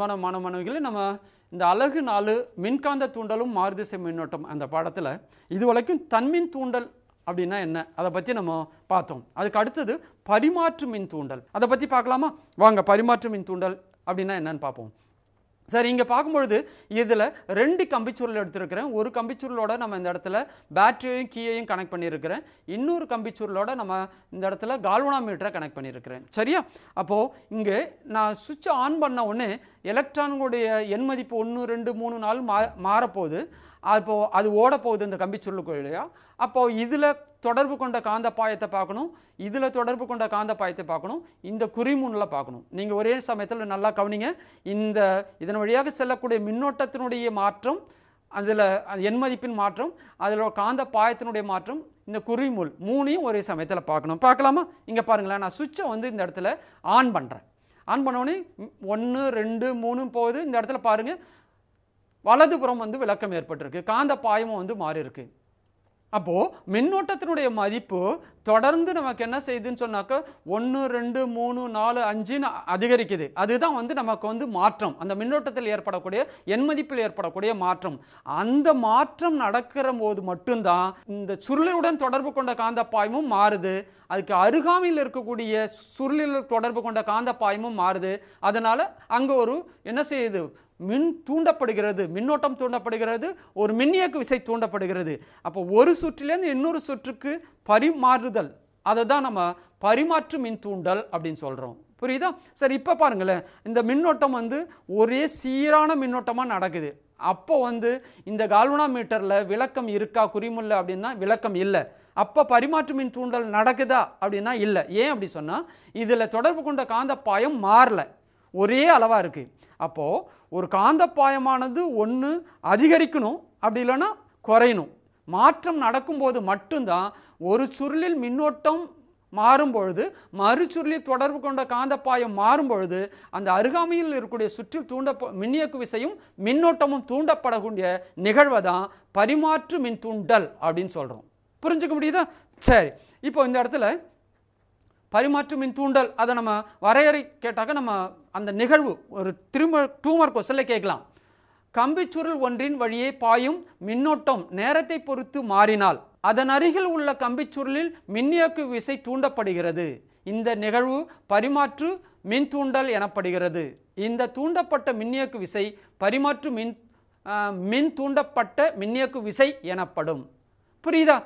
அன்பான மாணவ மாணவிகளை நம்ம இந்த அழகு நாலு மின்காந்த தூண்டலும் மாறுதிசை மின்னோட்டம் அந்த பாடத்தில் இது வரைக்கும் தன்மின் தூண்டல் அப்படின்னா என்ன அதை பற்றி நம்ம பார்த்தோம் அதுக்கு அடுத்தது பரிமாற்று மின் தூண்டல் அதை பற்றி பார்க்கலாமா வாங்க பரிமாற்று மின் தூண்டல் அப்படின்னா என்னன்னு பார்ப்போம் சார் இங்கே பார்க்கும்பொழுது இதில் ரெண்டு கம்பிச்சுருள் எடுத்திருக்கிறேன் ஒரு கம்பிச்சுருளோட நம்ம இந்த இடத்துல பேட்ரியையும் கீயையும் கனெக்ட் பண்ணியிருக்கிறேன் இன்னொரு கம்பிச்சுருளோட நம்ம இந்த இடத்துல கால்வனாமீட்டரை கனெக்ட் பண்ணியிருக்கிறேன் சரியா அப்போது இங்கே நான் சுவிட்ச் ஆன் பண்ண உடனே எலக்ட்ரான்களுடைய எண் மதிப்பு ஒன்று ரெண்டு மூணு நாள் மா மாறப்போகுது அப்போது அது ஓட போகுது இந்த கம்பி இல்லையா அப்போது இதில் தொடர்பு கொண்ட காந்த பாயத்தை பார்க்கணும் இதில் தொடர்பு கொண்ட காந்த பாயத்தை பார்க்கணும் இந்த குறிமுனில் பார்க்கணும் நீங்கள் ஒரே சமயத்தில் நல்லா கவனிங்க இந்த இதன் வழியாக செல்லக்கூடிய மின்னோட்டத்தினுடைய மாற்றம் அதில் எண்மதிப்பின் மாற்றம் அதில் காந்த பாயத்தினுடைய மாற்றம் இந்த குறிமுல் மூணையும் ஒரே சமயத்தில் பார்க்கணும் பார்க்கலாமா இங்கே பாருங்களேன் நான் சுவிட்சை வந்து இந்த இடத்துல ஆன் பண்ணுறேன் ஆன் பண்ணோடனே ஒன்று ரெண்டு மூணு போகுது இந்த இடத்துல பாருங்கள் வலதுபுறம் வந்து விளக்கம் ஏற்பட்டிருக்கு காந்த பாயமும் வந்து மாறி இருக்கு அப்போது மின்னோட்டத்தினுடைய மதிப்பு தொடர்ந்து நமக்கு என்ன செய்யுதுன்னு சொன்னாக்க ஒன்று ரெண்டு மூணு நாலு அஞ்சுன்னு அதிகரிக்குது அதுதான் வந்து நமக்கு வந்து மாற்றம் அந்த மின்னோட்டத்தில் ஏற்படக்கூடிய எண் மதிப்பில் ஏற்படக்கூடிய மாற்றம் அந்த மாற்றம் நடக்கிற போது மட்டும்தான் இந்த சுருளுடன் தொடர்பு கொண்ட காந்த பாயமும் மாறுது அதுக்கு அருகாமையில் இருக்கக்கூடிய சுருளில் தொடர்பு கொண்ட காந்த பாயமும் மாறுது அதனால் அங்கே ஒரு என்ன செய்யுது மின் தூண்டப்படுகிறது மின்னோட்டம் தூண்டப்படுகிறது ஒரு மின்னியக்கு விசை தூண்டப்படுகிறது அப்போ ஒரு சுற்றிலேருந்து இன்னொரு சுற்றுக்கு பரிமாறுதல் அதை தான் நம்ம பரிமாற்று மின் தூண்டல் அப்படின்னு சொல்கிறோம் புரியுதா சரி இப்போ பாருங்களேன் இந்த மின்னோட்டம் வந்து ஒரே சீரான மின்னோட்டமாக நடக்குது அப்போ வந்து இந்த கால்வனா மீட்டரில் விளக்கம் இருக்கா குறிமுல்ல அப்படின்னா விளக்கம் இல்லை அப்போ பரிமாற்று மின் தூண்டல் நடக்குதா அப்படின்னா இல்லை ஏன் அப்படி சொன்னால் இதில் தொடர்பு கொண்ட காந்த பாயம் மாறலை ஒரே அளவாக இருக்குது அப்போது ஒரு காந்தப்பாயமானது ஒன்று அதிகரிக்கணும் அப்படி இல்லைன்னா குறையணும் மாற்றம் நடக்கும்போது மட்டும்தான் ஒரு சுருளில் மின்னோட்டம் மாறும்பொழுது மறுசுருளில் தொடர்பு கொண்ட காந்தப்பாயம் மாறும்பொழுது அந்த அருகாமையில் இருக்கக்கூடிய சுற்றில் தூண்ட மின்னியக்கு விசையும் மின்னோட்டமும் தூண்டப்படக்கூடிய நிகழ்வை தான் பரிமாற்று மின் தூண்டல் அப்படின்னு சொல்கிறோம் புரிஞ்சுக்க முடியுதா சரி இப்போ இந்த இடத்துல பரிமாற்று மின் தூண்டல் அதை நம்ம வரையறை கேட்டாக்க நம்ம அந்த நிகழ்வு ஒரு திரும்ப டூமர் கொசலை கேட்கலாம் கம்பிச்சுருள் ஒன்றின் வழியே பாயும் மின்னோட்டம் நேரத்தை பொறுத்து மாறினால் அதன் அருகில் உள்ள கம்பிச்சுருளில் மின்னியக்கு விசை தூண்டப்படுகிறது இந்த நிகழ்வு பரிமாற்று மின் தூண்டல் எனப்படுகிறது இந்த தூண்டப்பட்ட மின்னியக்கு விசை பரிமாற்று மின் மின் தூண்டப்பட்ட மின்னியக்கு விசை எனப்படும் புரியுதா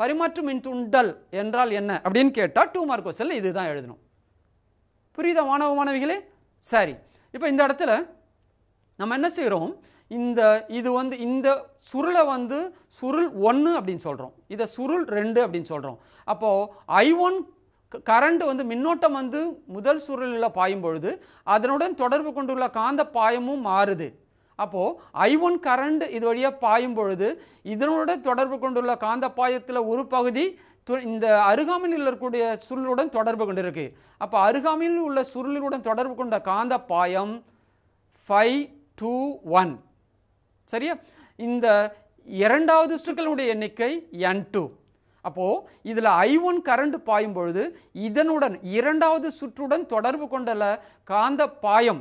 பரிமாற்று மின் துண்டல் என்றால் என்ன அப்படின்னு கேட்டால் டூ மார்க் கொஸ்டனில் இது தான் எழுதணும் புரியுதா மாணவ மாணவிகளே சரி இப்போ இந்த இடத்துல நம்ம என்ன செய்கிறோம் இந்த இது வந்து இந்த சுருளை வந்து சுருள் ஒன்று அப்படின்னு சொல்கிறோம் இதை சுருள் ரெண்டு அப்படின்னு சொல்கிறோம் அப்போது ஐ ஒன் கரண்ட் வந்து மின்னோட்டம் வந்து முதல் சுருளில் பாயும் பொழுது அதனுடன் தொடர்பு கொண்டுள்ள காந்த பாயமும் மாறுது அப்போது ஐ ஒன் கரண்ட் இது வழியாக பாயும் பொழுது இதனோட தொடர்பு கொண்டுள்ள காந்த பாயத்தில் ஒரு பகுதி இந்த அருகாமையில் இருக்கக்கூடிய சுருளுடன் தொடர்பு கொண்டிருக்கு அப்போ அருகாமையில் உள்ள சுருளுடன் தொடர்பு கொண்ட காந்த பாயம் ஃபைவ் டூ ஒன் சரியா இந்த இரண்டாவது சுருக்களுடைய எண்ணிக்கை என் டூ அப்போது இதில் ஐ ஒன் கரண்ட் பாயும் பொழுது இதனுடன் இரண்டாவது சுற்றுடன் தொடர்பு கொண்டல காந்த பாயம்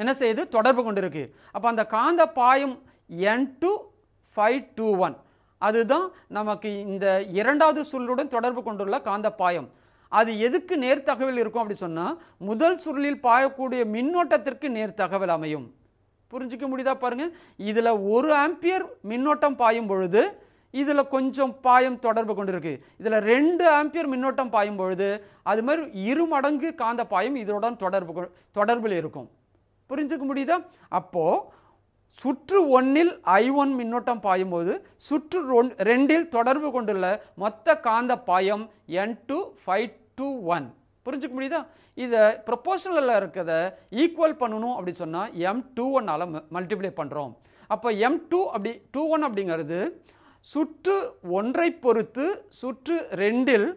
என்ன செய்யுது தொடர்பு கொண்டிருக்கு அப்போ அந்த காந்த பாயும் N two phi two one அதுதான் நமக்கு இந்த இரண்டாவது சுருளுடன் தொடர்பு கொண்டுள்ள காந்த பாயம் அது எதுக்கு நேர்த்தகவில் இருக்கும் அப்படி சொன்னால் முதல் சுருளில் பாயக்கூடிய மின்னோட்டத்திற்கு நேர்த்தகவல் அமையும் புரிஞ்சிக்க முடியுதா பாருங்கள் இதில் ஒரு ஆம்பியர் மின்னோட்டம் பாயும் பொழுது இதில் கொஞ்சம் பாயம் தொடர்பு கொண்டிருக்கு இதில் ரெண்டு ஆம்பியர் மின்னோட்டம் பாயும் பொழுது அது மாதிரி இரு மடங்கு காந்த பாயம் இதனுடன் தொடர்பு தொடர்பில் இருக்கும் புரிஞ்சுக்க முடியுதா அப்போது சுற்று ஒன்றில் ஐ ஒன் மின்னோட்டம் பாயும்போது சுற்று ரெண்டில் தொடர்பு கொண்டுள்ள மொத்த காந்த பாயம் N two phi two one புரிஞ்சுக்க முடியுதா இதை ப்ரொப்போஷனலில் இருக்கிறத ஈக்குவல் பண்ணணும் அப்படின்னு சொன்னால் எம் டூ ஒன்னால் மல்டிப்ளை பண்ணுறோம் அப்போ எம் டூ அப்படி டூ ஒன் அப்படிங்கிறது சுற்று ஒன்றை பொறுத்து சுற்று ரெண்டில்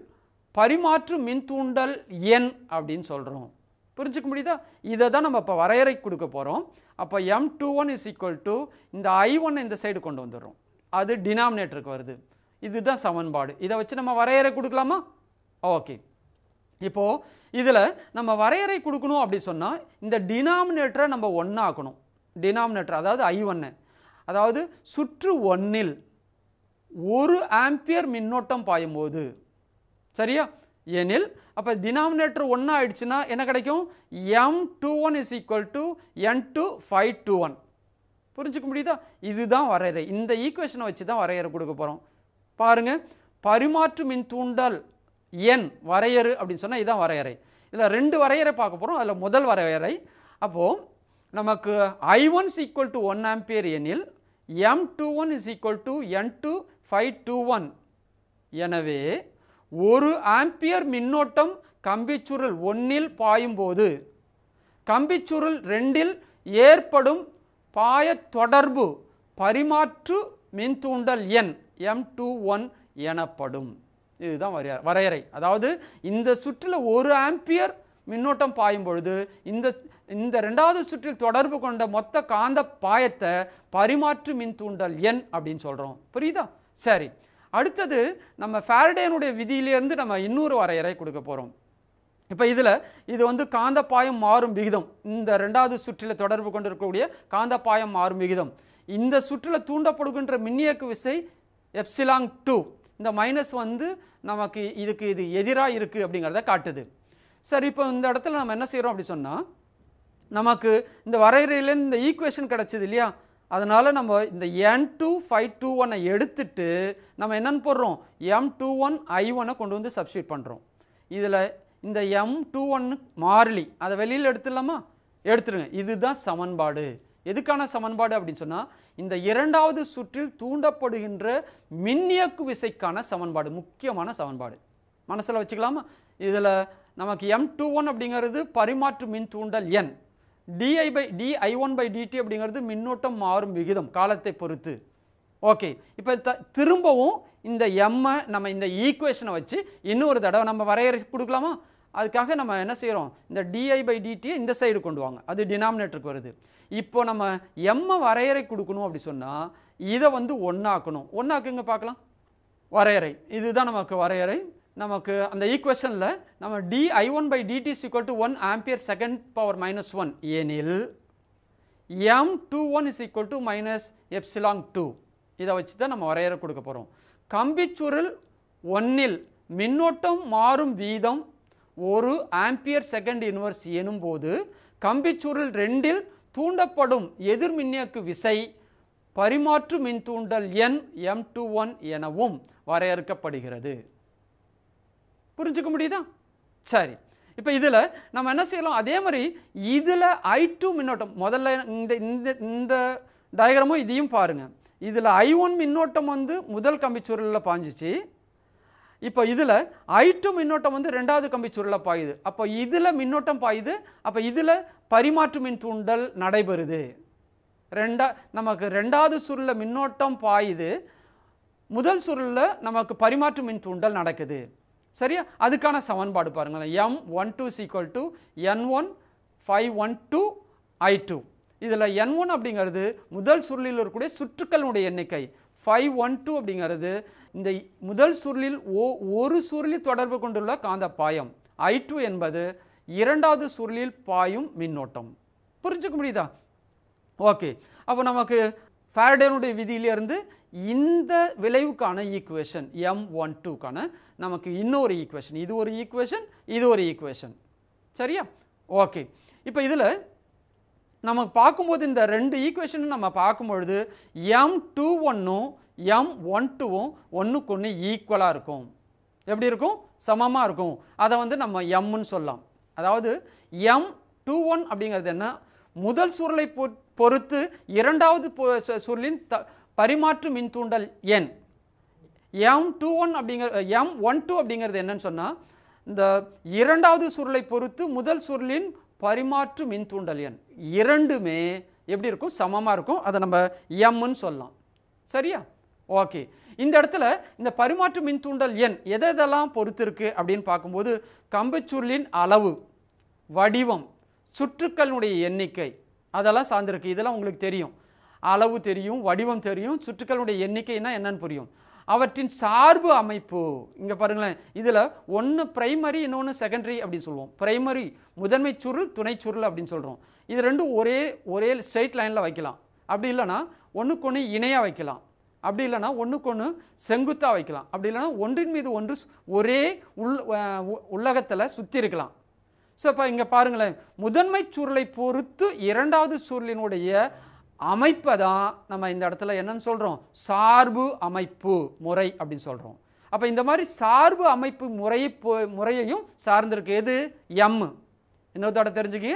பரிமாற்று மின் தூண்டல் எண் அப்படின்னு சொல்கிறோம் புரிஞ்சுக்க முடியுதா இதை தான் நம்ம இப்போ வரையறை கொடுக்க போகிறோம் அப்போ M two one is equal to இந்த ஐ ஒன் இந்த சைடு கொண்டு வந்துடுறோம் அது டினாமினேட்டருக்கு வருது இதுதான் சமன்பாடு இதை வச்சு நம்ம வரையறை கொடுக்கலாமா ஓகே இப்போது இதில் நம்ம வரையறை கொடுக்கணும் அப்படி சொன்னால் இந்த டினாமினேட்டரை நம்ம ஒன்றாக்கணும் டினாமினேட்டர் அதாவது ஐ ஒன்று அதாவது சுற்று ஒன்றில் ஒரு ஆம்பியர் மின்னோட்டம் பாயும்போது சரியா எனில் அப்போ டினாமினேட்டர் ஒன்று ஆயிடுச்சுன்னா என்ன கிடைக்கும் M two one is equal to N two phi two one புரிஞ்சுக்க முடியுதா இதுதான் வரையறை இந்த ஈக்குவேஷனை வச்சு தான் வரையறை கொடுக்க போகிறோம் பாருங்கள் பரிமாற்று மின் தூண்டல் என் வரையறு அப்படின்னு சொன்னால் இதுதான் வரையறை இதில் ரெண்டு வரையறை பார்க்க போகிறோம் அதில் முதல் வரையறை அப்போது நமக்கு I one equal to one ampere எனில் M two one is equal to N two phi two one எனவே ஒரு ஆம்பியர் மின்னோட்டம் கம்பிச்சுருள் ஒன்றில் பாயும்போது கம்பிச்சுருள் ரெண்டில் ஏற்படும் பாய தொடர்பு பரிமாற்று மின்தூண்டல் எண் எம் டூ ஒன் எனப்படும் இதுதான் வரையறை அதாவது இந்த சுற்றில் ஒரு ஆம்பியர் மின்னோட்டம் பாயும் பொழுது இந்த இந்த ரெண்டாவது சுற்றில் தொடர்பு கொண்ட மொத்த காந்த பாயத்தை பரிமாற்று மின் தூண்டல் எண் அப்படின்னு சொல்கிறோம் புரியுதா சரி அடுத்தது நம்ம ஃபேரடேனுடைய விதியிலேருந்து நம்ம இன்னொரு வரையறை கொடுக்க போகிறோம் இப்போ இதில் இது வந்து காந்தப்பாயம் மாறும் விகிதம் இந்த ரெண்டாவது சுற்றில் தொடர்பு கொண்டு இருக்கக்கூடிய காந்தப்பாயம் மாறும் விகிதம் இந்த சுற்றில் தூண்டப்படுகின்ற மின்னியக்கு விசை எப்சிலாங் டூ இந்த மைனஸ் வந்து நமக்கு இதுக்கு இது எதிராக இருக்குது அப்படிங்கிறத காட்டுது சரி இப்போ இந்த இடத்துல நம்ம என்ன செய்கிறோம் அப்படி சொன்னால் நமக்கு இந்த வரையறையிலேருந்து இந்த ஈக்குவேஷன் கிடச்சிது இல்லையா அதனால் நம்ம இந்த என் டூ ஃபைவ் டூ ஒன்னை எடுத்துட்டு நம்ம என்னென்னு போடுறோம் எம் டூ ஒன் ஐ ஒன்னை கொண்டு வந்து சப்ஸ்டியூட் பண்ணுறோம் இதில் இந்த எம் டூ ஒன்னு மாறிலி அதை வெளியில் எடுத்துடலாமா எடுத்துருங்க இதுதான் சமன்பாடு எதுக்கான சமன்பாடு அப்படின்னு சொன்னால் இந்த இரண்டாவது சுற்றில் தூண்டப்படுகின்ற மின்னியக்கு விசைக்கான சமன்பாடு முக்கியமான சமன்பாடு மனசில் வச்சுக்கலாமா இதில் நமக்கு எம் டூ ஒன் அப்படிங்கிறது பரிமாற்று மின் தூண்டல் எண் dI by d I one by dt அப்படிங்கிறது மின்னோட்டம் மாறும் விகிதம் காலத்தை பொறுத்து ஓகே இப்போ த திரும்பவும் இந்த எம்மை நம்ம இந்த ஈக்குவேஷனை வச்சு இன்னொரு தடவை நம்ம வரையறை கொடுக்கலாமா அதுக்காக நம்ம என்ன செய்கிறோம் இந்த டிஐ பை டிடியை இந்த சைடு கொண்டு வாங்க அது டினாமினேட்டருக்கு வருது இப்போ நம்ம எம்மை வரையறை கொடுக்கணும் அப்படி சொன்னால் இதை வந்து ஒன்றாக்கணும் ஒன்றாக்குங்க பார்க்கலாம் வரையறை இதுதான் நமக்கு வரையறை நமக்கு அந்த ஈக்குவேஷனில் நம்ம d I one by dt is equal to one ampere second power minus one ஏனில் M two one is equal to minus epsilon two இதை வச்சு தான் நம்ம வரையற கொடுக்க போகிறோம் கம்பிச்சுருள் ஒன்னில் மின்னோட்டம் மாறும் வீதம் ஒரு ஆம்பியர் செகண்ட் யூனிவர்ஸ் எனும்போது கம்பிச்சுருள் ரெண்டில் தூண்டப்படும் எதிர் மின்னியக்கு விசை பரிமாற்று மின் தூண்டல் எண் எம் டூ ஒன் எனவும் வரையறுக்கப்படுகிறது புரிஞ்சுக்க முடியுதா சரி இப்போ இதில் நம்ம என்ன செய்யலாம் அதே மாதிரி இதில் ஐ டூ மின்னோட்டம் முதல்ல இந்த இந்த இந்த டயக்ராமும் இதையும் பாருங்கள் இதில் ஐ ஒன் மின்னோட்டம் வந்து முதல் கம்பிச்சுருளில் பாஞ்சிச்சு இப்போ இதில் ஐ டூ மின்னோட்டம் வந்து ரெண்டாவது கம்பிச்சுருளில் பாயுது அப்போ இதில் மின்னோட்டம் பாயுது அப்போ இதில் பரிமாற்று மின் தூண்டல் நடைபெறுது ரெண்டா நமக்கு ரெண்டாவது சுருளில் மின்னோட்டம் பாயுது முதல் சுருளில் நமக்கு பரிமாற்று மின் தூண்டல் நடக்குது சரியா அதுக்கான சமன்பாடு பாருங்களேன் M one two is equal to N one phi one two I two இதில் என் ஒன் அப்படிங்கிறது முதல் சுருளில் இருக்கக்கூடிய சுற்றுக்களுடைய எண்ணிக்கை ஃபைவ் ஒன் டூ அப்படிங்கிறது இந்த முதல் சுருளில் ஓ ஒரு சுருளில் தொடர்பு கொண்டுள்ள காந்த பாயம் ஐ டூ என்பது இரண்டாவது சுருளில் பாயும் மின்னோட்டம் புரிஞ்சுக்க முடியுதா ஓகே அப்போ நமக்கு ஃபேரடேனுடைய விதியிலேருந்து இந்த விளைவுக்கான ஈக்குவேஷன் எம் ஒன் டூக்கான நமக்கு இன்னொரு ஈக்குவேஷன் இது ஒரு ஈக்குவேஷன் இது ஒரு ஈக்குவேஷன் சரியா ஓகே இப்போ இதில் நம்ம பார்க்கும்போது இந்த ரெண்டு ஈக்குவேஷனும் நம்ம பார்க்கும்பொழுது எம் டூ ஒன்றும் எம் ஒன் டூவும் ஒன்றுக்கு ஒன்று ஈக்குவலாக இருக்கும் எப்படி இருக்கும் சமமாக இருக்கும் அதை வந்து நம்ம எம்முன்னு சொல்லலாம் அதாவது எம் டூ ஒன் அப்படிங்கிறது என்ன முதல் சுருளை பொ பொறுத்து இரண்டாவது சுருளின் த பரிமாற்று மின்தூண்டல் எண் எம் டூ ஒன் அப்படிங்கிற எம் ஒன் டூ அப்படிங்கிறது என்னன்னு சொன்னால் இந்த இரண்டாவது சுருளை பொறுத்து முதல் சுருளின் பரிமாற்று மின்தூண்டல் எண் இரண்டுமே எப்படி இருக்கும் சமமாக இருக்கும் அதை நம்ம எம்முன்னு சொல்லலாம் சரியா ஓகே இந்த இடத்துல இந்த பரிமாற்று மின்தூண்டல் எண் எதை எதெல்லாம் பொறுத்திருக்கு அப்படின்னு பார்க்கும்போது கம்பச்சுருளின் அளவு வடிவம் சுற்றுக்களினுடைய எண்ணிக்கை அதெல்லாம் சார்ந்திருக்கு இதெல்லாம் உங்களுக்கு தெரியும் அளவு தெரியும் வடிவம் தெரியும் சுற்றுக்களுடைய எண்ணிக்கைனா என்னன்னு புரியும் அவற்றின் சார்பு அமைப்பு இங்கே பாருங்களேன் இதில் ஒன்று பிரைமரி இன்னொன்று செகண்டரி அப்படின்னு சொல்லுவோம் பிரைமரி முதன்மை சுருள் துணை சுருள் அப்படின்னு சொல்கிறோம் இது ரெண்டும் ஒரே ஒரே ஸ்ட்ரெயிட் லைனில் வைக்கலாம் அப்படி இல்லைனா ஒன்றுக்கு ஒன்று இணையாக வைக்கலாம் அப்படி இல்லைனா ஒன்றுக்கு ஒன்று செங்குத்தாக வைக்கலாம் அப்படி இல்லைனா ஒன்றின் மீது ஒன்று ஒரே உள் உள்ளகத்தில் சுற்றி இருக்கலாம் ஸோ இப்போ இங்கே பாருங்களேன் முதன்மை சுருளை பொறுத்து இரண்டாவது சுருளினுடைய அமைப்பை தான் நம்ம இந்த இடத்துல என்னன்னு சொல்கிறோம் சார்பு அமைப்பு முறை அப்படின்னு சொல்கிறோம் அப்போ இந்த மாதிரி சார்பு அமைப்பு முறை போ முறையையும் சார்ந்திருக்கு எது எம் இன்னொரு தடவை தெரிஞ்சுக்கி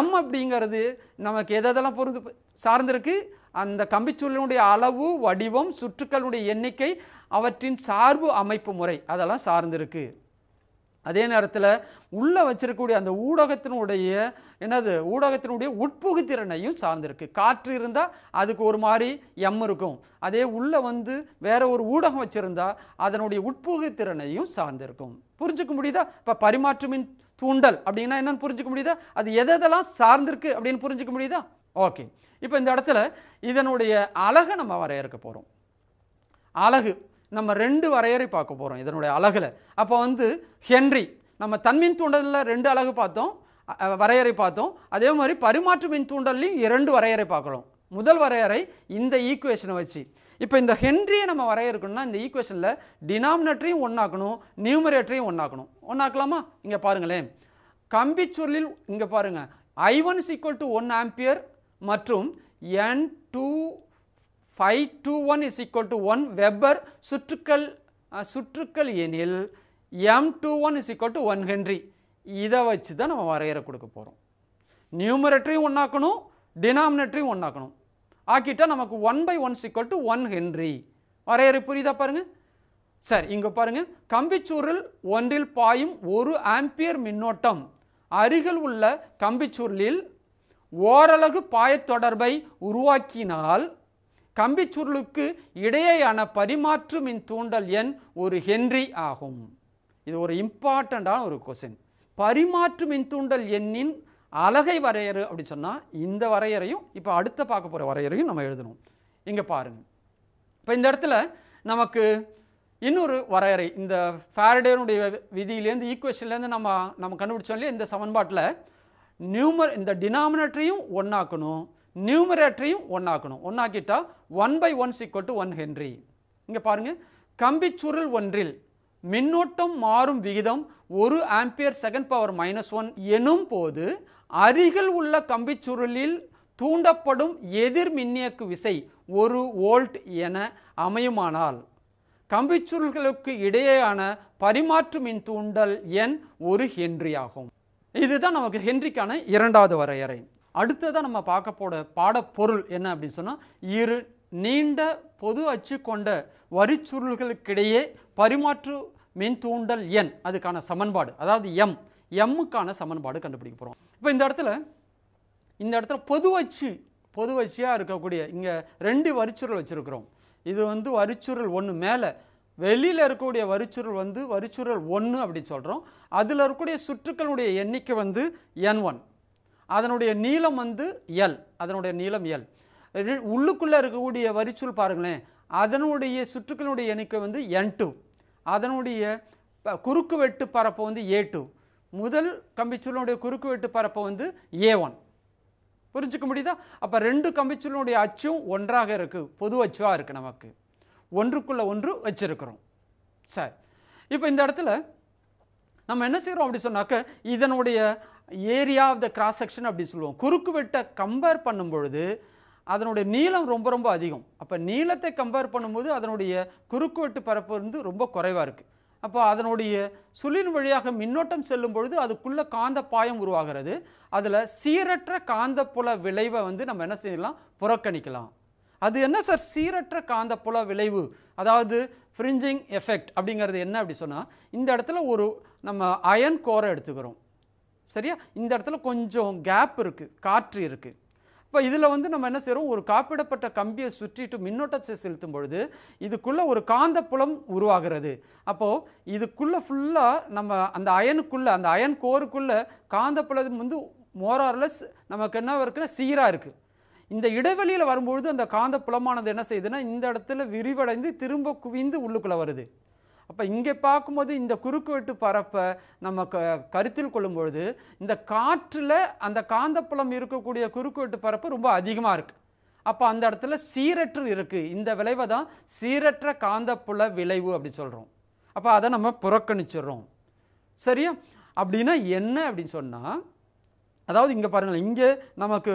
எம் அப்படிங்கிறது நமக்கு எதெல்லாம் பொருந்து சார்ந்திருக்கு அந்த கம்பிச்சூழலினுடைய அளவு வடிவம் சுற்றுக்களுடைய எண்ணிக்கை அவற்றின் சார்பு அமைப்பு முறை அதெல்லாம் சார்ந்திருக்கு அதே நேரத்தில் உள்ளே வச்சிருக்கக்கூடிய அந்த ஊடகத்தினுடைய என்னது ஊடகத்தினுடைய உட்புகு திறனையும் சார்ந்திருக்கு காற்று இருந்தால் அதுக்கு ஒரு மாதிரி எம் இருக்கும் அதே உள்ளே வந்து வேற ஒரு ஊடகம் வச்சுருந்தா அதனுடைய உட்புகு திறனையும் சார்ந்திருக்கும் புரிஞ்சுக்க முடியுதா இப்போ பரிமாற்றமின் தூண்டல் அப்படின்னா என்னென்னு புரிஞ்சுக்க முடியுதா அது எதெல்லாம் சார்ந்திருக்கு அப்படின்னு புரிஞ்சுக்க முடியுதா ஓகே இப்போ இந்த இடத்துல இதனுடைய அழகை நம்ம வரையறுக்க போகிறோம் அழகு நம்ம ரெண்டு வரையறை பார்க்க போகிறோம் இதனுடைய அழகில் அப்போ வந்து ஹென்றி நம்ம தன்மின் தூண்டலில் ரெண்டு அழகு பார்த்தோம் வரையறை பார்த்தோம் அதே மாதிரி பரிமாற்று மின் தூண்டல்லையும் இரண்டு வரையறை பார்க்கலாம் முதல் வரையறை இந்த ஈக்குவேஷனை வச்சு இப்போ இந்த ஹென்ரியை நம்ம வரையறுக்கணும்னா இந்த ஈக்குவேஷனில் டினாமினேட்டரையும் ஒன்றாக்கணும் நியூமரேட்டரையும் ஒன்றாக்கணும் ஒன்றாக்கலாமா இங்கே பாருங்களேன் கம்பி இங்கே பாருங்கள் I one is equal to one ampere மற்றும் N two phi two one is equal to one weber சுற்றுக்கள் சுற்றுக்கள் எனில் M two one is equal to one henry இதை வச்சு தான் நம்ம வரையறை கொடுக்க போகிறோம் நியூமரேட்டரையும் ஒன்றாக்கணும் டினாமினேட்டரையும் ஒன்றாக்கணும் ஆக்கிட்டால் நமக்கு one by one equal to one Henry வரையறை புரியுதா பாருங்கள் சரி இங்கே பாருங்கள் கம்பிச்சூரில் ஒன்றில் பாயும் ஒரு ஆம்பியர் மின்னோட்டம் அருகில் உள்ள கம்பிச்சூரில் ஓரலகு பாயத் தொடர்பை உருவாக்கினால் கம்பிச்சுருளுக்கு இடையேயான பரிமாற்று மின் தூண்டல் எண் ஒரு ஹென்றி ஆகும் இது ஒரு இம்பார்ட்டண்ட்டான ஒரு கொஸ்டின் பரிமாற்று மின் தூண்டல் எண்ணின் அலகை வரையறு அப்படின்னு சொன்னால் இந்த வரையறையும் இப்போ அடுத்த பார்க்க போகிற வரையறையும் நம்ம எழுதணும் இங்கே பாருங்கள் இப்போ இந்த இடத்துல நமக்கு இன்னொரு வரையறை இந்த ஃபேரடேனுடைய விதியிலேருந்து ஈக்குவேஷன்லேருந்து நம்ம நம்ம கண்டுபிடிச்சோம் இல்லையா இந்த சமன்பாட்டில் நியூமர் இந்த டினாமினேட்டரையும் ஒன்றாக்கணும் நியூமரேட்டரையும் ஒன்றாக்கணும் ஒன்றாக்கிட்டால் one by one is equal to one henry இங்கே பாருங்கள் கம்பிச்சுருள் ஒன்றில் மின்னோட்டம் மாறும் விகிதம் ஒரு ampere second power minus one எனும் போது அருகில் உள்ள கம்பிச்சுருளில் தூண்டப்படும் எதிர் மின்னியக்கு விசை ஒரு வோல்ட் என அமையுமானால் கம்பிச்சுருள்களுக்கு இடையேயான பரிமாற்று மின் தூண்டல் எண் ஒரு ஹென்றி ஆகும் இதுதான் நமக்கு ஹென்றிக்கான இரண்டாவது வரையறை அடுத்ததாக நம்ம பார்க்க போட பாடப்பொருள் என்ன அப்படின்னு சொன்னால் இரு நீண்ட பொது அச்சு கொண்ட வரிச்சுருள்களுக்கிடையே பரிமாற்று மின் தூண்டல் எண் அதுக்கான சமன்பாடு அதாவது எம் எம்முக்கான சமன்பாடு கண்டுபிடிக்க போகிறோம் இப்போ இந்த இடத்துல இந்த இடத்துல பொது அச்சு பொது அச்சியாக இருக்கக்கூடிய இங்கே ரெண்டு வரிச்சுருள் வச்சுருக்குறோம் இது வந்து வரிச்சுருள் ஒன்று மேலே வெளியில் இருக்கக்கூடிய வரிச்சுருள் வந்து வரிச்சுருள் ஒன்று அப்படின்னு சொல்கிறோம் அதில் இருக்கக்கூடிய சுற்றுக்களுடைய எண்ணிக்கை வந்து என் ஒன் அதனுடைய நீளம் வந்து எல் அதனுடைய நீளம் எல் உள்ளுக்குள்ளே இருக்கக்கூடிய வரிச்சூல் பாருங்களேன் அதனுடைய சுற்றுக்களுடைய எண்ணிக்கை வந்து என் டூ அதனுடைய குறுக்கு வெட்டு பரப்பு வந்து ஏ டூ முதல் கம்பிச்சூலினுடைய குறுக்கு வெட்டு பரப்பு வந்து ஏ ஒன் புரிஞ்சுக்க முடியுதா அப்போ ரெண்டு கம்பிச்சூலினுடைய அச்சும் ஒன்றாக இருக்குது பொது அச்சுவாக இருக்குது நமக்கு ஒன்றுக்குள்ளே ஒன்று வச்சுருக்கிறோம் சரி இப்போ இந்த இடத்துல நம்ம என்ன செய்கிறோம் அப்படி சொன்னாக்க இதனுடைய area of the cross section அப்படின்னு சொல்லுவோம் குறுக்கு வெட்டை கம்பேர் பண்ணும் பொழுது அதனுடைய நீளம் ரொம்ப ரொம்ப அதிகம் அப்போ நீளத்தை கம்பேர் பண்ணும்போது அதனுடைய குறுக்கு வெட்டு பரப்பு வந்து ரொம்ப குறைவாக இருக்குது அப்போ அதனுடைய சுழின் வழியாக மின்னோட்டம் செல்லும் பொழுது அதுக்குள்ளே காந்த பாயம் உருவாகிறது அதில் சீரற்ற காந்தப்புல விளைவை வந்து நம்ம என்ன செய்யலாம் புறக்கணிக்கலாம் அது என்ன சார் சீரற்ற காந்தப்புல விளைவு அதாவது ஃப்ரிஞ்சிங் எஃபெக்ட் அப்படிங்கிறது என்ன அப்படி சொன்னால் இந்த இடத்துல ஒரு நம்ம அயன் கோரை எடுத்துக்கிறோம் சரியா இந்த இடத்துல கொஞ்சம் கேப் இருக்குது காற்று இருக்குது இப்போ இதில் வந்து நம்ம என்ன செய்கிறோம் ஒரு காப்பிடப்பட்ட கம்பியை சுற்றிட்டு மின்னோட்டத்தை செலுத்தும் பொழுது இதுக்குள்ளே ஒரு காந்த புலம் உருவாகிறது அப்போது இதுக்குள்ளே ஃபுல்லாக நம்ம அந்த அயனுக்குள்ளே அந்த அயன் கோருக்குள்ளே காந்த புலம் வந்து மோரார்லஸ் நமக்கு என்ன இருக்குன்னா சீராக இருக்குது இந்த இடைவெளியில் வரும்பொழுது அந்த காந்த புலமானது என்ன செய்யுதுன்னா இந்த இடத்துல விரிவடைந்து திரும்ப குவிந்து உள்ளுக்குள்ளே வருது அப்போ இங்கே பார்க்கும்போது இந்த குறுக்குவெட்டு பரப்பை நம்ம க கருத்தில் கொள்ளும்பொழுது இந்த காற்றில் அந்த காந்தப்புலம் இருக்கக்கூடிய குறுக்குவெட்டு பரப்பு ரொம்ப அதிகமாக இருக்குது அப்போ அந்த இடத்துல சீரற்று இருக்குது இந்த விளைவை தான் சீரற்ற காந்தப்புல விளைவு அப்படி சொல்கிறோம் அப்போ அதை நம்ம புறக்கணிச்சிடுறோம் சரியா அப்படின்னா என்ன அப்படின்னு சொன்னால் அதாவது இங்கே பாருங்கள் இங்கே நமக்கு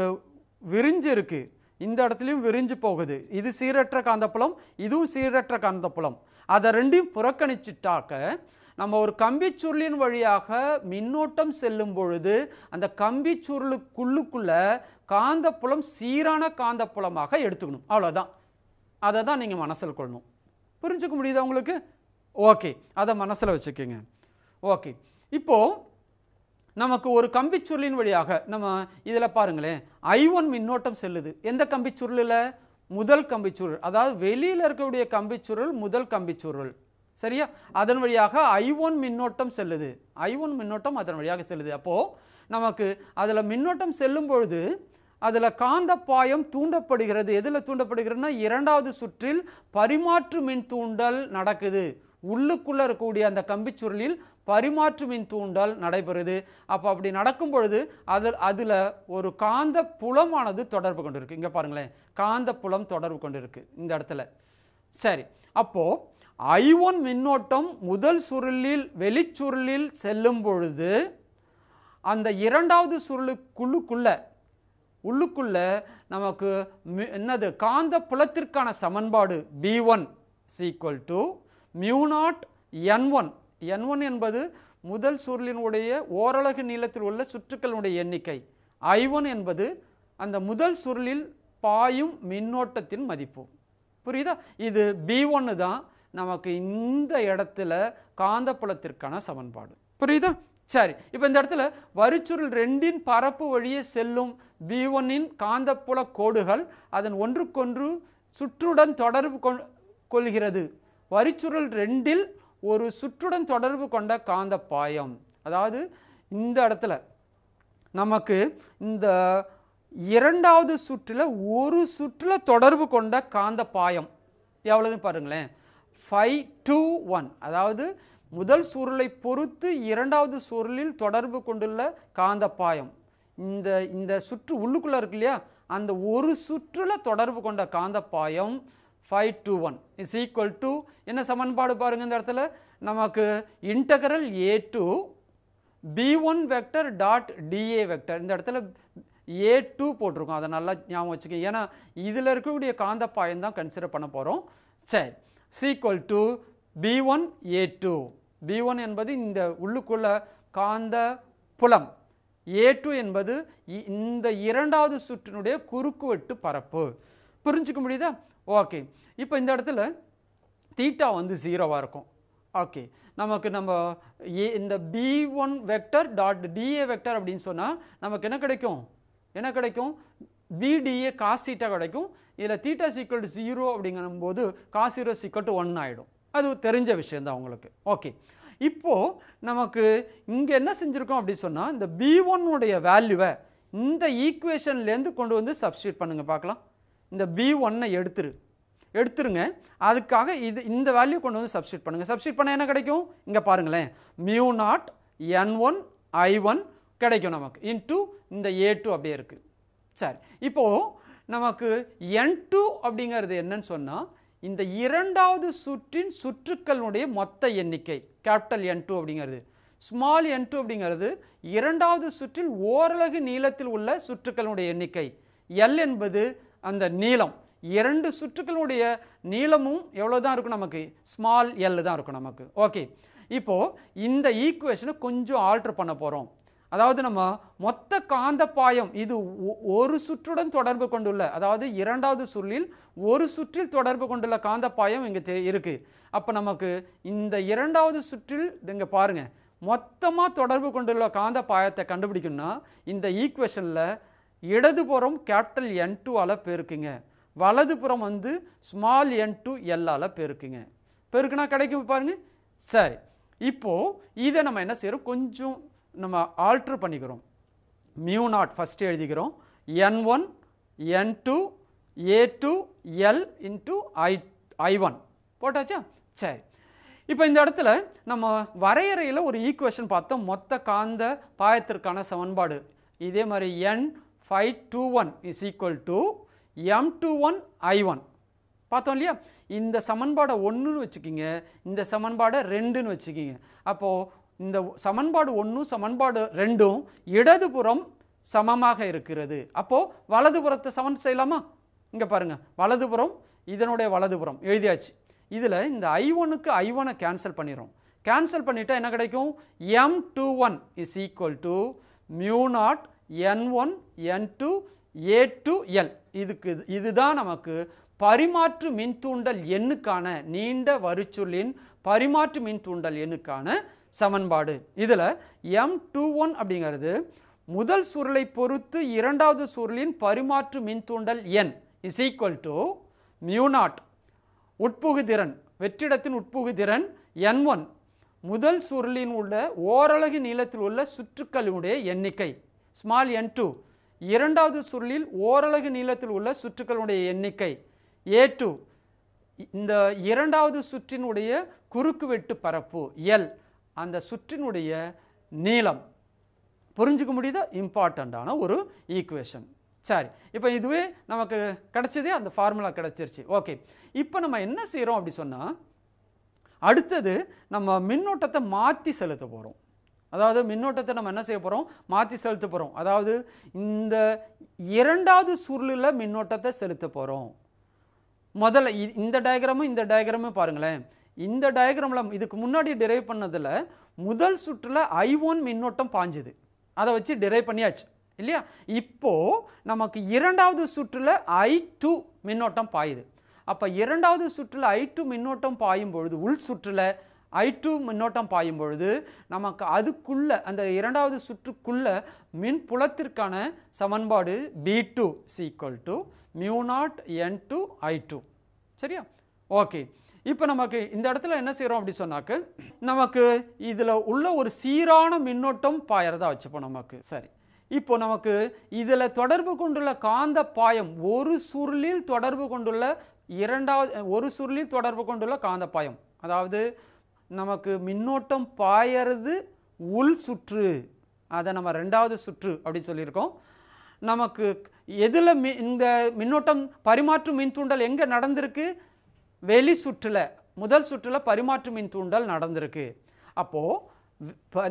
விரிஞ்சு இருக்குது இந்த இடத்துலையும் விரிஞ்சு போகுது இது சீரற்ற காந்தப்புலம் இதுவும் சீரற்ற காந்தப்புலம் அதை ரெண்டையும் புறக்கணிச்சிட்டாக்க நம்ம ஒரு கம்பி சுருளின் வழியாக மின்னோட்டம் செல்லும் பொழுது அந்த கம்பி சுருளுக்குள்ளுக்குள்ளே காந்தப்புலம் சீரான காந்தப்புலமாக எடுத்துக்கணும் அவ்வளோதான் அதை தான் நீங்கள் மனசில் கொள்ளணும் புரிஞ்சுக்க முடியுதா உங்களுக்கு ஓகே அதை மனசில் வச்சுக்கோங்க ஓகே இப்போது நமக்கு ஒரு கம்பிச்சுருளின் வழியாக நம்ம இதில் பாருங்களேன் ஐ ஒன் மின்னோட்டம் செல்லுது எந்த கம்பிச்சுருளில் சுருளில் முதல் கம்பிச்சுருள் அதாவது வெளியில் இருக்கக்கூடிய கம்பிச்சுருள் முதல் கம்பிச்சுருள் சரியா அதன் வழியாக ஐ ஒன் மின்னோட்டம் செல்லுது ஐ ஒன் மின்னோட்டம் அதன் வழியாக செல்லுது அப்போது நமக்கு அதில் மின்னோட்டம் செல்லும் பொழுது அதில் காந்தப்பாயம் தூண்டப்படுகிறது எதில் தூண்டப்படுகிறதுனா இரண்டாவது சுற்றில் பரிமாற்று மின் தூண்டல் நடக்குது உள்ளுக்குள்ளே இருக்கக்கூடிய அந்த கம்பிச்சுருளில் பரிமாற்று மின் தூண்டல் நடைபெறுது அப்போ அப்படி நடக்கும் பொழுது அதில் அதில் ஒரு காந்த புலமானது தொடர்பு கொண்டிருக்கு இங்கே பாருங்களேன் காந்த புலம் தொடர்பு கொண்டிருக்கு இந்த இடத்துல சரி அப்போது ஐ ஒன் மின்னோட்டம் முதல் சுருளில் வெளிச்சுருளில் செல்லும் பொழுது அந்த இரண்டாவது சுருளுக்குள்ளுக்குள்ளே உள்ளுக்குள்ளே நமக்கு என்னது காந்த புலத்திற்கான சமன்பாடு B one is equal to mu naught N one N one என்பது முதல் சுருளினுடைய ஓரலகு நீளத்தில் உள்ள சுற்றுக்களுடைய எண்ணிக்கை ஐ ஒன் என்பது அந்த முதல் சுருளில் பாயும் மின்னோட்டத்தின் மதிப்பு புரியுதா இது பி ஒன்று தான் நமக்கு இந்த இடத்துல காந்தப்புலத்திற்கான சமன்பாடு புரியுதா சரி இப்போ இந்த இடத்துல வரிச்சுருள் ரெண்டின் பரப்பு வழியே செல்லும் பி ஒன்னின் காந்தப்புல கோடுகள் அதன் ஒன்றுக்கொன்று சுற்றுடன் தொடர்பு கொள்கிறது வரிச்சுருள் ரெண்டில் ஒரு சுற்றுடன் தொடர்பு கொண்ட காந்த பாயம் அதாவது இந்த இடத்துல நமக்கு இந்த இரண்டாவது சுற்றில் ஒரு சுற்றில் தொடர்பு கொண்ட காந்த பாயம் எவ்வளோதுன்னு பாருங்களேன் ஃபைவ் டூ ஒன் அதாவது முதல் சுருளை பொறுத்து இரண்டாவது சுருளில் தொடர்பு கொண்டுள்ள காந்த பாயம் இந்த இந்த சுற்று உள்ளுக்குள்ளே இருக்கு இல்லையா அந்த ஒரு சுற்றில் தொடர்பு கொண்ட காந்த பாயம் ஃபைவ் டூ ஒன் இஸ் என்ன சமன்பாடு பாருங்கள் இந்த இடத்துல நமக்கு integral A two B one vector dot dA vector இந்த இடத்துல ஏ டூ போட்டிருக்கோம் அதை நல்லா ஞாபகம் வச்சுக்கோங்க ஏன்னா இதில் இருக்கக்கூடிய காந்த பாயம் தான் கன்சிடர் பண்ண போகிறோம் சரி is equal to B one A two B one என்பது இந்த உள்ளுக்குள்ள காந்த புலம் ஏ டூ என்பது இந்த இரண்டாவது சுற்றினுடைய குறுக்கு வெட்டு பரப்பு புரிஞ்சுக்க முடியுதா ஓகே இப்போ இந்த இடத்துல தீட்டா வந்து ஜீரோவாக இருக்கும் ஓகே நமக்கு நம்ம ஏ இந்த B one vector dot dA vector அப்படின்னு சொன்னால் நமக்கு என்ன கிடைக்கும் என்ன கிடைக்கும் பிடிஏ காஸ் சீட்டா கிடைக்கும் இதில் தீட்டா சீக்கல் டு ஜீரோ அப்படிங்கும்போது cos zero is equal to one ஆகிடும் அது தெரிஞ்ச விஷயந்தான் உங்களுக்கு ஓகே இப்போது நமக்கு இங்கே என்ன செஞ்சுருக்கோம் அப்படின்னு சொன்னால் இந்த பி ஒன்னுடைய வேல்யூவை இந்த ஈக்குவேஷன்லேருந்து கொண்டு வந்து சப்ஸ்டியூட் பண்ணுங்கள் பார்க்கலாம் இந்த பி ஒன்னை எடுத்துரு எடுத்துருங்க அதுக்காக இது இந்த வேல்யூ கொண்டு வந்து சப்ஸ்டியூட் பண்ணுங்கள் சப்ஸ்டியூட் பண்ணால் என்ன கிடைக்கும் இங்கே பாருங்களேன் mu naught N one I one கிடைக்கும் நமக்கு இன்ட்டு இந்த ஏ டூ அப்படியே இருக்குது சரி இப்போது நமக்கு என் டூ அப்படிங்கிறது என்னன்னு சொன்னால் இந்த இரண்டாவது சுற்றின் சுற்றுக்களுடைய மொத்த எண்ணிக்கை கேபிட்டல் என் டூ அப்படிங்கிறது ஸ்மால் என் டூ அப்படிங்கிறது இரண்டாவது சுற்றில் ஓரலகு நீளத்தில் உள்ள சுற்றுக்களுடைய எண்ணிக்கை எல் என்பது அந்த நீளம் இரண்டு சுற்றுக்களுடைய நீளமும் எவ்வளோ தான் இருக்கும் நமக்கு ஸ்மால் எல் தான் இருக்கும் நமக்கு ஓகே இப்போது இந்த ஈக்குவேஷனை கொஞ்சம் ஆல்ட்ரு பண்ண போகிறோம் அதாவது நம்ம மொத்த காந்தப்பாயம் இது ஒரு சுற்றுடன் தொடர்பு கொண்டுள்ள அதாவது இரண்டாவது சுருளில் ஒரு சுற்றில் தொடர்பு கொண்டுள்ள காந்தப்பாயம் இங்கே இருக்குது அப்போ நமக்கு இந்த இரண்டாவது சுற்றில் இங்கே பாருங்கள் மொத்தமாக தொடர்பு கொண்டுள்ள காந்த பாயத்தை கண்டுபிடிக்கணும்னா இந்த ஈக்குவேஷனில் இடதுபுறம் கேபிட்டல் என் டூ ஆல் பெருக்குங்க வலதுபுறம் வந்து ஸ்மால் என் டூ எல்லால் பெருக்குங்க பெருக்குனா கிடைக்கும் பாருங்கள் சரி இப்போது இதை நம்ம என்ன செய்கிறோம் கொஞ்சம் நம்ம ஆல்ட்ரு பண்ணிக்கிறோம் மியூ நாட் ஃபஸ்ட்டு எழுதிக்கிறோம் N one N two A two L into I I one போட்டாச்சா சரி இப்போ இந்த இடத்துல நம்ம வரையறையில் ஒரு ஈக்குவேஷன் பார்த்தோம் மொத்த காந்த பாயத்திற்கான சமன்பாடு இதே மாதிரி என் 521 is equal to M21 I1 பார்த்தோம் இல்லையா இந்த சமன்பாடை ஒன்றுன்னு வச்சுக்கிங்க இந்த சமன்பாடை ரெண்டுன்னு வச்சுக்கிங்க அப்போது இந்த சமன்பாடு ஒன்றும் சமன்பாடு ரெண்டும் இடதுபுறம் சமமாக இருக்கிறது அப்போது வலதுபுறத்தை சமன் செய்யலாமா இங்கே பாருங்கள் வலதுபுறம் இதனுடைய வலதுபுறம் எழுதியாச்சு இதில் இந்த ஐ ஒனுக்கு ஐ ஒனை கேன்சல் பண்ணிடும் கேன்சல் பண்ணிவிட்டால் என்ன கிடைக்கும் M two one is equal to mu naught N one N two A L இதுக்கு இதுதான் நமக்கு பரிமாற்று மின்தூண்டல் எண்ணுக்கான நீண்ட வரிச்சொல்லின் பரிமாற்று மின்தூண்டல் எண்ணுக்கான சமன்பாடு இதில் எம் டூ ஒன் அப்படிங்கிறது முதல் சுருளை பொறுத்து இரண்டாவது சுருளின் பரிமாற்று மின்தூண்டல் எண் இஸ் ஈக்குவல் டு மியூநாட் உட்புகுதிறன் வெற்றிடத்தின் உட்புகுதிறன் என் ஒன் முதல் சுருளின் உள்ள ஓரலகு நீளத்தில் உள்ள சுற்றுக்களினுடைய எண்ணிக்கை ஸ்மால் என் டூ இரண்டாவது சுருளில் ஓரலகு நீளத்தில் உள்ள சுற்றுக்களுடைய எண்ணிக்கை ஏ டூ இந்த இரண்டாவது சுற்றினுடைய குறுக்கு வெட்டு பரப்பு எல் அந்த சுற்றினுடைய நீளம் புரிஞ்சுக்க முடியுத இம்பார்ட்டண்ட்டான ஒரு ஈக்குவேஷன் சரி இப்போ இதுவே நமக்கு கிடச்சதே அந்த ஃபார்முலா கிடச்சிருச்சு ஓகே இப்போ நம்ம என்ன செய்கிறோம் அப்படி சொன்னால் அடுத்தது நம்ம மின்னோட்டத்தை மாற்றி செலுத்த போகிறோம் அதாவது மின்னோட்டத்தை நம்ம என்ன செய்ய போகிறோம் மாற்றி செலுத்த போகிறோம் அதாவது இந்த இரண்டாவது சுருளில் மின்னோட்டத்தை செலுத்த போகிறோம் முதல்ல இந்த டயக்ராமும் இந்த டயக்ராமும் பாருங்களேன் இந்த டயக்ராமில் இதுக்கு முன்னாடி டிரைவ் பண்ணதில் முதல் சுற்றில் ஐ ஒன் மின்னோட்டம் பாஞ்சுது அதை வச்சு டிரைவ் பண்ணியாச்சு இல்லையா இப்போது நமக்கு இரண்டாவது சுற்றில் ஐ டூ மின்னோட்டம் பாயுது அப்போ இரண்டாவது சுற்றில் ஐ டூ மின்னோட்டம் பாயும் பொழுது உள் சுற்றில் ஐ டூ மின்னோட்டம் பாயும் பொழுது நமக்கு அதுக்குள்ள அந்த இரண்டாவது சுற்றுக்குள்ள மின் புலத்திற்கான சமன்பாடு B two is equal to mu naught N two I two சரியா ஓகே இப்போ நமக்கு இந்த இடத்துல என்ன செய்கிறோம் அப்படி சொன்னாக்க நமக்கு இதில் உள்ள ஒரு சீரான மின்னோட்டம் பாயறதா வச்சுப்போம் நமக்கு சரி இப்போ நமக்கு இதில் தொடர்பு கொண்டுள்ள காந்த பாயம் ஒரு சுருளில் தொடர்பு கொண்டுள்ள இரண்டாவது ஒரு சுருளில் தொடர்பு கொண்டுள்ள காந்த பாயம் அதாவது நமக்கு மின்னோட்டம் பாயறது உள் சுற்று அதை நம்ம ரெண்டாவது சுற்று அப்படின்னு சொல்லியிருக்கோம் நமக்கு எதில் மி இந்த மின்னோட்டம் பரிமாற்று மின் தூண்டல் எங்கே நடந்திருக்கு வெளி சுற்றில் முதல் சுற்றில் பரிமாற்று மின் தூண்டல் நடந்திருக்கு அப்போது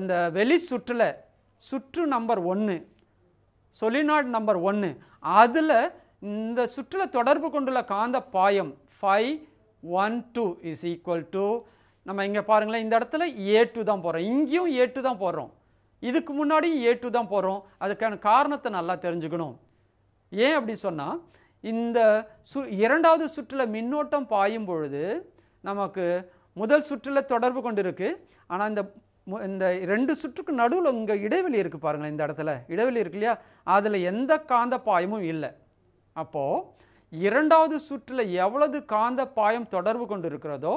இந்த வெளி சுற்றில் சுற்று நம்பர் ஒன்று சொலினாட் நம்பர் ஒன்று அதில் இந்த சுற்றில் தொடர்பு கொண்டுள்ள காந்த பாயம் phi one two is equal to நம்ம இங்கே பாருங்களேன் இந்த இடத்துல ஏ டூ தான் போகிறோம் இங்கேயும் ஏ டூ தான் போடுறோம் இதுக்கு முன்னாடியும் ஏ டூ தான் போகிறோம் அதுக்கான காரணத்தை நல்லா தெரிஞ்சுக்கணும் ஏன் அப்படி சொன்னால் இந்த சு இரண்டாவது சுற்றில் மின்னோட்டம் பாயும் பொழுது நமக்கு முதல் சுற்றில் தொடர்பு கொண்டு இருக்குது ஆனால் இந்த இந்த ரெண்டு சுற்றுக்கு நடுவில் இங்கே இடைவெளி இருக்குது பாருங்களேன் இந்த இடத்துல இடைவெளி இருக்கு இல்லையா அதில் எந்த காந்த பாயமும் இல்லை அப்போது இரண்டாவது சுற்றில் எவ்வளவு காந்த பாயம் தொடர்பு கொண்டு இருக்கிறதோ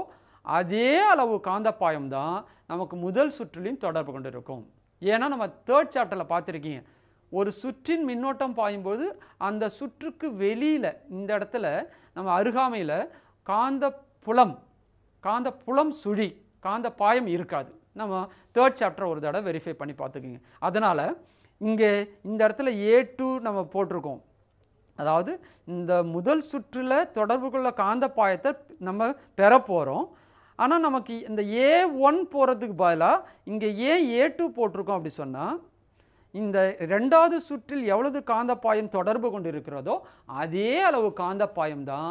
அதே அளவு காந்தப்பாயம் தான் நமக்கு முதல் சுற்றுலையும் தொடர்பு கொண்டு இருக்கும் ஏன்னா நம்ம தேர்ட் சாப்டரில் பார்த்துருக்கீங்க ஒரு சுற்றின் மின்னோட்டம் பாயும்போது அந்த சுற்றுக்கு வெளியில் இந்த இடத்துல நம்ம அருகாமையில் காந்த புலம் காந்த புலம் சுழி காந்த பாயம் இருக்காது நம்ம தேர்ட் சாப்டர் ஒரு தடவை வெரிஃபை பண்ணி பார்த்துக்கோங்க அதனால் இங்கே இந்த இடத்துல ஏ டூ நம்ம போட்டிருக்கோம் அதாவது இந்த முதல் சுற்றில் தொடர்பு கொள்ள காந்த பாயத்தை நம்ம பெற போகிறோம் ஆனால் நமக்கு இந்த ஏ ஒன் போகிறதுக்கு பதிலாக இங்கே ஏன் ஏ டூ போட்டிருக்கோம் அப்படி சொன்னால் இந்த ரெண்டாவது சுற்றில் எவ்வளவு காந்தப்பாயம் தொடர்பு கொண்டு இருக்கிறதோ அதே அளவு காந்தப்பாயம் தான்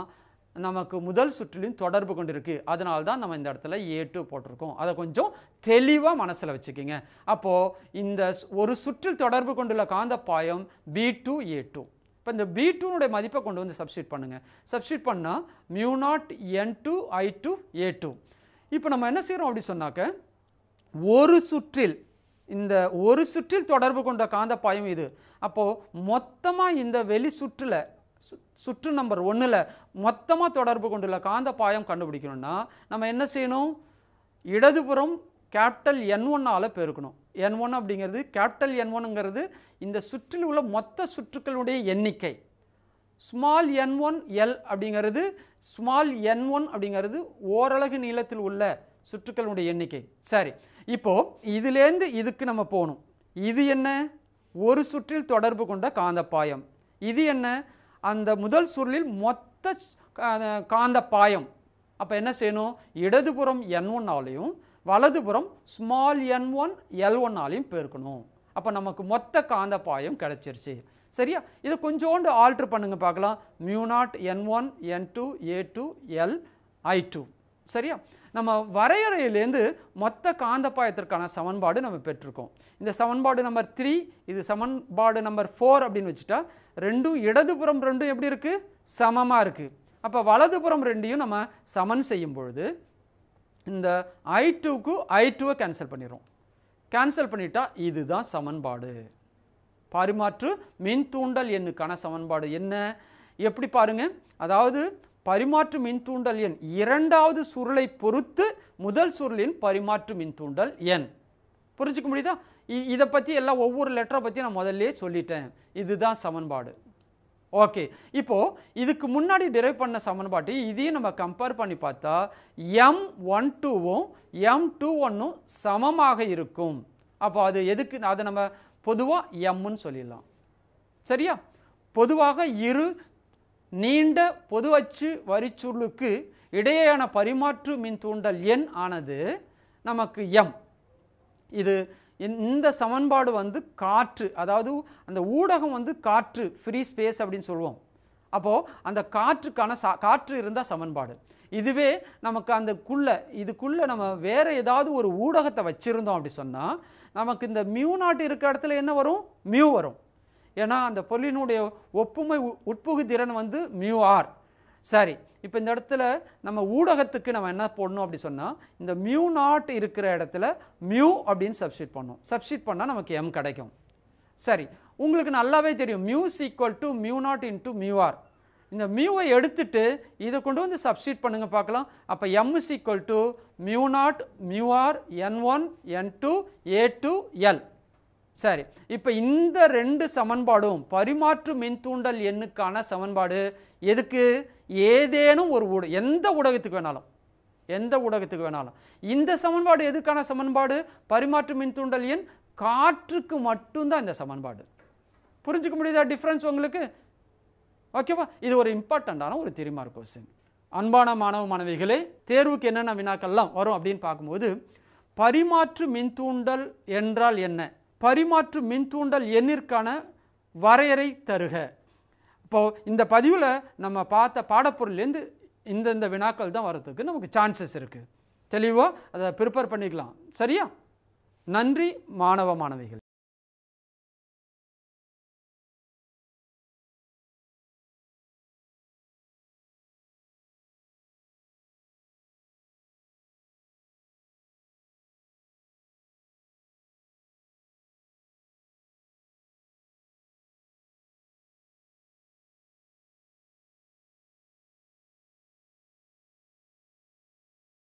நமக்கு முதல் சுற்றிலும் தொடர்பு கொண்டு இருக்குது அதனால தான் நம்ம இந்த இடத்துல ஏ டூ போட்டிருக்கோம் அதை கொஞ்சம் தெளிவாக மனசில் வச்சுக்கோங்க அப்போது இந்த ஒரு சுற்றில் தொடர்பு கொண்டுள்ள காந்தப்பாயம் பி டூ ஏ டூ இப்போ இந்த பி டூனுடைய மதிப்பை கொண்டு வந்து சப்ஸ்டியூட் பண்ணுங்கள் சப்ஸ்டியூட் பண்ணால் mu naught N two I two A two இப்போ நம்ம என்ன செய்கிறோம் அப்படி சொன்னாக்க ஒரு சுற்றில் இந்த ஒரு சுற்றில் தொடர்பு கொண்ட காந்தப்பாயம் இது அப்போது மொத்தமாக இந்த வெளி சுற்றில் சுற்று நம்பர் ஒன்றில் மொத்தமாக தொடர்பு கொண்டுள்ள காந்தப்பாயம் கண்டுபிடிக்கணும்னா நம்ம என்ன செய்யணும் இடதுபுறம் கேபிட்டல் என் ஒன்னால் பெருக்கணும் என் ஒன் அப்படிங்கிறது கேபிட்டல் என் ஒன்னுங்கிறது இந்த சுற்றில் உள்ள மொத்த சுற்றுக்களுடைய எண்ணிக்கை ஸ்மால் என் ஒன் எல் அப்படிங்கிறது ஸ்மால் என் ஒன் அப்படிங்கிறது ஓரளவு நீளத்தில் உள்ள சுற்றுக்களுடைய எண்ணிக்கை சரி இப்போது இதுலேருந்து இதுக்கு நம்ம போகணும் இது என்ன ஒரு சுற்றில் தொடர்பு கொண்ட காந்தப்பாயம் இது என்ன அந்த முதல் சுருளில் மொத்த காந்தப்பாயம் அப்போ என்ன செய்யணும் இடதுபுறம் என் ஒன்னாலையும் வலதுபுறம் ஸ்மால் என் ஒன் எல் ஒன்னாலையும் பெருக்கணும் அப்போ நமக்கு மொத்த காந்தப்பாயம் கிடச்சிருச்சு சரியா இதை கொஞ்சோண்டு ஆல்ட்ரு பண்ணுங்கள் பார்க்கலாம் mu naught N one N two A two L I two சரியா நம்ம வரையறையிலேருந்து மொத்த காந்தப்பாயத்திற்கான சமன்பாடு நம்ம பெற்றிருக்கோம் இந்த சமன்பாடு நம்பர் த்ரீ இது சமன்பாடு நம்பர் ஃபோர் அப்படின்னு வச்சுட்டா ரெண்டும் இடதுபுறம் ரெண்டும் எப்படி இருக்குது சமமாக இருக்குது அப்போ வலதுபுறம் ரெண்டையும் நம்ம சமன் செய்யும் பொழுது இந்த ஐ டூக்கு ஐ டூவை கேன்சல் பண்ணிடுறோம் கேன்சல் பண்ணிட்டா இதுதான் சமன்பாடு பரிமாற்று மின்தூண்டல் எண்ணுக்கான சமன்பாடு என்ன எப்படி பாருங்கள் அதாவது பரிமாற்று மின்தூண்டல் எண் இரண்டாவது சுருளை பொறுத்து முதல் சுருளின் பரிமாற்று மின்தூண்டல் எண் புரிஞ்சுக்க முடியுதா இதை பற்றி எல்லாம் ஒவ்வொரு லெட்டரை பற்றி நான் முதல்லே சொல்லிட்டேன் இதுதான் சமன்பாடு ஓகே இப்போது இதுக்கு முன்னாடி டிரைவ் பண்ண சமன்பாட்டு இதையும் நம்ம கம்பேர் பண்ணி பார்த்தா எம் ஒன் டூவும் எம் டூ ஒன்னும் சமமாக இருக்கும் அப்போ அது எதுக்கு அதை நம்ம பொதுவாக எம்முன்னு சொல்லிடலாம் சரியா பொதுவாக இரு நீண்ட பொது அச்சு வரிச்சுருளுக்கு இடையேயான பரிமாற்று மின் தூண்டல் எண் ஆனது நமக்கு எம் இது இந்த சமன்பாடு வந்து காற்று அதாவது அந்த ஊடகம் வந்து காற்று ஃப்ரீ ஸ்பேஸ் அப்படின்னு சொல்லுவோம் அப்போது அந்த காற்றுக்கான சா காற்று இருந்தால் சமன்பாடு இதுவே நமக்கு அந்த குள்ளே இதுக்குள்ளே நம்ம வேறு ஏதாவது ஒரு ஊடகத்தை வச்சுருந்தோம் அப்படி சொன்னால் நமக்கு இந்த மியூ நாட்டு இருக்கிற இடத்துல என்ன வரும் மியூ வரும் ஏன்னா அந்த பொருளினுடைய ஒப்புமை உட்புகு திறன் வந்து மியூ ஆர் சரி இப்போ இந்த இடத்துல நம்ம ஊடகத்துக்கு நம்ம என்ன போடணும் அப்படி சொன்னால் இந்த மியூ நாட் இருக்கிற இடத்துல மியூ அப்படின்னு சப்ஸ்டியூட் பண்ணும் சப்ஸ்டியூட் பண்ணால் நமக்கு எம் கிடைக்கும் சரி உங்களுக்கு நல்லாவே தெரியும் mu is equal to mu naught into mu r இந்த மியூவை எடுத்துட்டு இதை கொண்டு வந்து சப்ஸ்டியூட் பண்ணுங்கள் பார்க்கலாம் அப்போ M equal to mu naught mu r N one N two A two L சரி இப்போ இந்த ரெண்டு சமன்பாடும் பரிமாற்று மின்தூண்டல் எண்ணுக்கான சமன்பாடு எதுக்கு ஏதேனும் ஒரு ஊட எந்த ஊடகத்துக்கு வேணாலும் எந்த ஊடகத்துக்கு வேணாலும் இந்த சமன்பாடு எதுக்கான சமன்பாடு பரிமாற்று மின்தூண்டல் எண் காற்றுக்கு மட்டும்தான் இந்த சமன்பாடு புரிஞ்சுக்க முடியுதா டிஃப்ரென்ஸ் உங்களுக்கு ஓகேவா இது ஒரு இம்பார்ட்டண்டான ஒரு தெரியுமா கொஸ்டின் அன்பான மாணவ மாணவிகளே தேர்வுக்கு என்னென்ன வினாக்கள்லாம் வரும் அப்படின்னு பார்க்கும்போது பரிமாற்று மின்தூண்டல் என்றால் என்ன பரிமாற்று மின்தூண்டல் எண்ணிற்கான வரையறை தருக இப்போது இந்த பதிவில் நம்ம பார்த்த பாடப்பொருள்லேருந்து இந்தந்த வினாக்கள் தான் வர்றதுக்கு நமக்கு சான்சஸ் இருக்குது தெளிவாக அதை ப்ரிப்பேர் பண்ணிக்கலாம் சரியா நன்றி மாணவ மாணவிகள்